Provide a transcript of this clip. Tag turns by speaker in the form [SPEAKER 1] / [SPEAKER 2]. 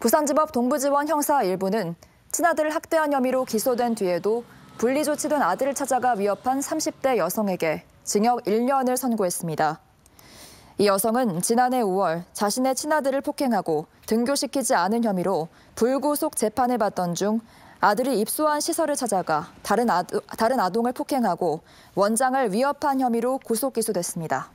[SPEAKER 1] 부산지법 동부지원 형사 1부는 친아들을 학대한 혐의로 기소된 뒤에도 분리조치된 아들을 찾아가 위협한 30대 여성에게 징역 1년을 선고했습니다. 이 여성은 지난해 5월 자신의 친아들을 폭행하고 등교시키지 않은 혐의로 불구속 재판을 받던 중 아들이 입소한 시설을 찾아가 다른, 아동, 다른 아동을 폭행하고 원장을 위협한 혐의로 구속 기소됐습니다.